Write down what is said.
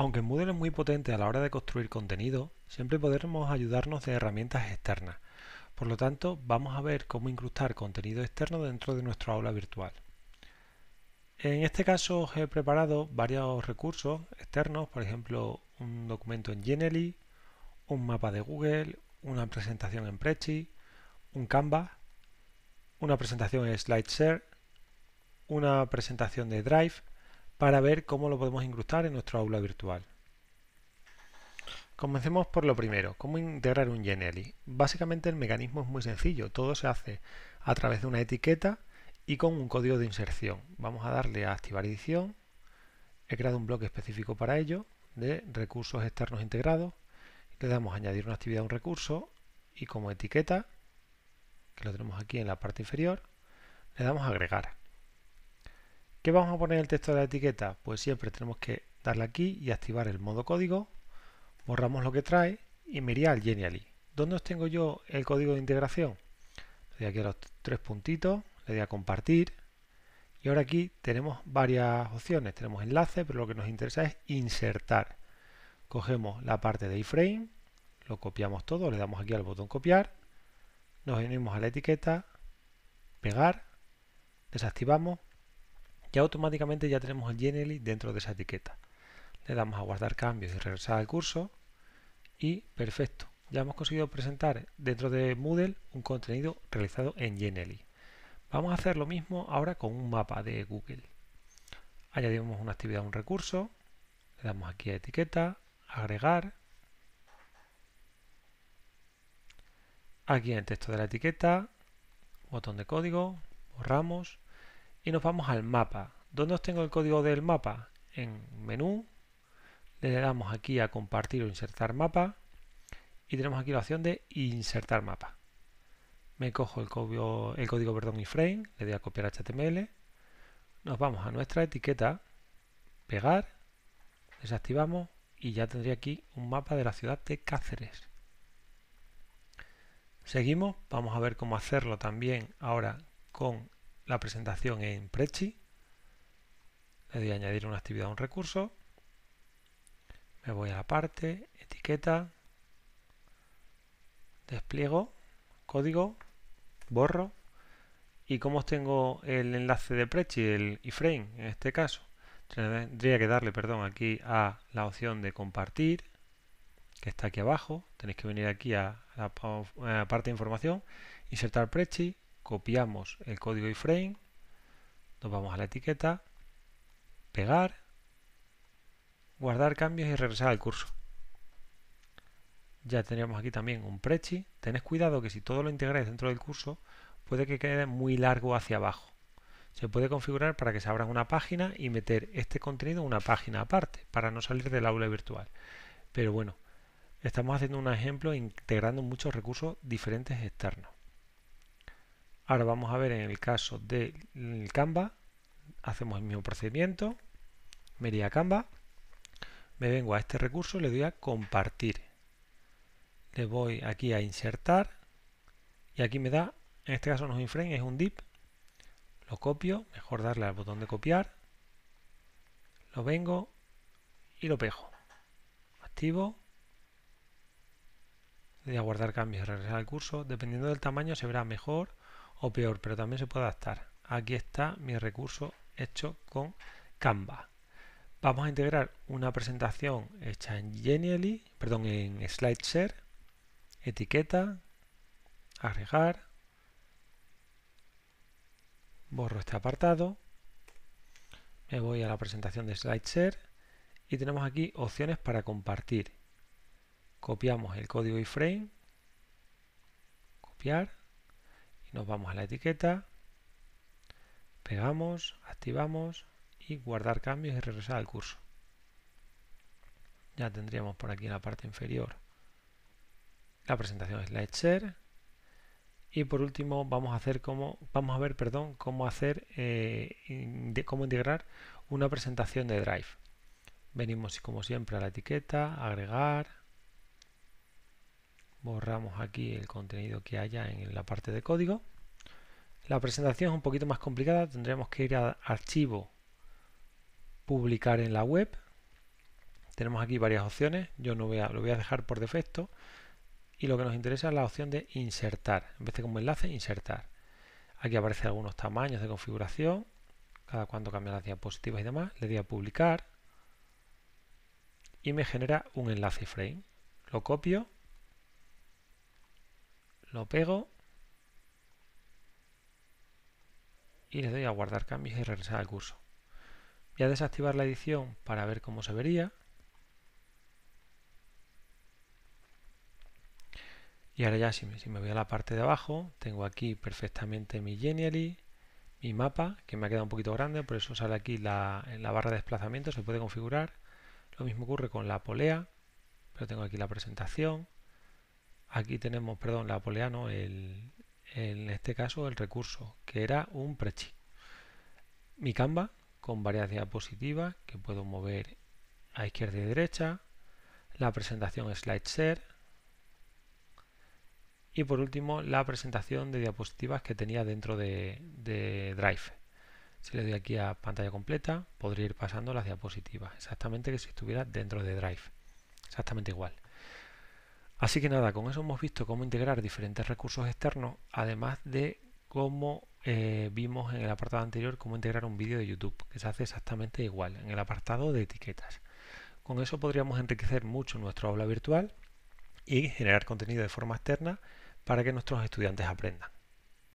Aunque Moodle es muy potente a la hora de construir contenido, siempre podremos ayudarnos de herramientas externas. Por lo tanto, vamos a ver cómo incrustar contenido externo dentro de nuestro aula virtual. En este caso os he preparado varios recursos externos, por ejemplo, un documento en Genially, un mapa de Google, una presentación en Prezi, un Canva, una presentación en SlideShare, una presentación de Drive, para ver cómo lo podemos incrustar en nuestro aula virtual. Comencemos por lo primero, cómo integrar un Genially. Básicamente el mecanismo es muy sencillo, todo se hace a través de una etiqueta y con un código de inserción. Vamos a darle a activar edición, he creado un bloque específico para ello, de recursos externos integrados, le damos a añadir una actividad a un recurso y como etiqueta, que lo tenemos aquí en la parte inferior, le damos a agregar vamos a poner el texto de la etiqueta? Pues siempre tenemos que darle aquí y activar el modo código, borramos lo que trae y me iría al Genially. ¿Dónde os tengo yo el código de integración? Le doy aquí a los tres puntitos, le doy a compartir y ahora aquí tenemos varias opciones. Tenemos enlace, pero lo que nos interesa es insertar. Cogemos la parte de iframe, lo copiamos todo, le damos aquí al botón copiar, nos venimos a la etiqueta, pegar, desactivamos ya automáticamente ya tenemos el Genially dentro de esa etiqueta. Le damos a guardar cambios y regresar al curso y perfecto. Ya hemos conseguido presentar dentro de Moodle un contenido realizado en Genially. Vamos a hacer lo mismo ahora con un mapa de Google. Añadimos una actividad un recurso, le damos aquí a etiqueta, agregar, aquí en el texto de la etiqueta, botón de código, borramos y nos vamos al mapa. ¿Dónde os tengo el código del mapa? En menú, le damos aquí a compartir o insertar mapa y tenemos aquí la opción de insertar mapa. Me cojo el código, el código perdón, iframe, le doy a copiar HTML, nos vamos a nuestra etiqueta, pegar, desactivamos y ya tendría aquí un mapa de la ciudad de Cáceres. Seguimos, vamos a ver cómo hacerlo también ahora con la presentación en Prezi, le doy a añadir una actividad a un recurso, me voy a la parte, etiqueta, despliego, código, borro, ¿Y os tengo el enlace de Prezi, el iframe en este caso? Tendría que darle, perdón, aquí a la opción de compartir, que está aquí abajo. Tenéis que venir aquí a la parte de información, insertar Prezi, copiamos el código iframe, nos vamos a la etiqueta, pegar, guardar cambios y regresar al curso. Ya tenemos aquí también un prechi. Tened cuidado que si todo lo integráis dentro del curso, puede que quede muy largo hacia abajo. Se puede configurar para que se abra una página y meter este contenido en una página aparte, para no salir del aula virtual. Pero bueno, estamos haciendo un ejemplo integrando muchos recursos diferentes externos. Ahora vamos a ver en el caso del Canva, hacemos el mismo procedimiento, me iría Canva, me vengo a este recurso y le doy a compartir. Le voy aquí a insertar y aquí me da, en este caso no es un frame, es un dip, Lo copio, mejor darle al botón de copiar, lo vengo y lo pejo, Activo, le doy a guardar cambios, regresar al curso, dependiendo del tamaño se verá mejor o peor, pero también se puede adaptar. Aquí está mi recurso hecho con Canva. Vamos a integrar una presentación hecha en Genially, perdón, en SlideShare, etiqueta, agregar, borro este apartado, me voy a la presentación de SlideShare y tenemos aquí opciones para compartir. Copiamos el código iframe, copiar, nos vamos a la etiqueta, pegamos, activamos y guardar cambios y regresar al curso. Ya tendríamos por aquí en la parte inferior la presentación SlideShare y por último vamos a hacer cómo vamos a ver perdón cómo hacer eh, cómo integrar una presentación de Drive venimos como siempre a la etiqueta agregar borramos aquí el contenido que haya en la parte de código. La presentación es un poquito más complicada, tendremos que ir a archivo, publicar en la web. Tenemos aquí varias opciones, yo no voy lo voy a dejar por defecto. Y lo que nos interesa es la opción de insertar, en vez de como enlace, insertar. Aquí aparecen algunos tamaños de configuración, cada cuánto cambia las diapositivas y demás. Le doy a publicar y me genera un enlace frame. Lo copio lo pego y le doy a guardar cambios y regresar al curso. Voy a desactivar la edición para ver cómo se vería. Y ahora ya si me, voy a la parte de abajo, tengo aquí perfectamente mi Genially, mi mapa, que me ha quedado un poquito grande, por eso sale aquí en la barra de desplazamiento, se puede configurar. Lo mismo ocurre con la polea, pero tengo aquí la presentación, aquí tenemos, perdón, la Poleano, en este caso el recurso, que era un prechi. Mi Canva con varias diapositivas que puedo mover a izquierda y derecha, la presentación SlideShare y por último la presentación de diapositivas que tenía dentro de, de Drive. Si le doy aquí a pantalla completa, podría ir pasando las diapositivas, exactamente que si estuviera dentro de Drive, exactamente igual. Así que nada, con eso hemos visto cómo integrar diferentes recursos externos, además de cómo eh, vimos en el apartado anterior cómo integrar un vídeo de YouTube, que se hace exactamente igual, en el apartado de etiquetas. Con eso podríamos enriquecer mucho nuestro aula virtual y generar contenido de forma externa para que nuestros estudiantes aprendan.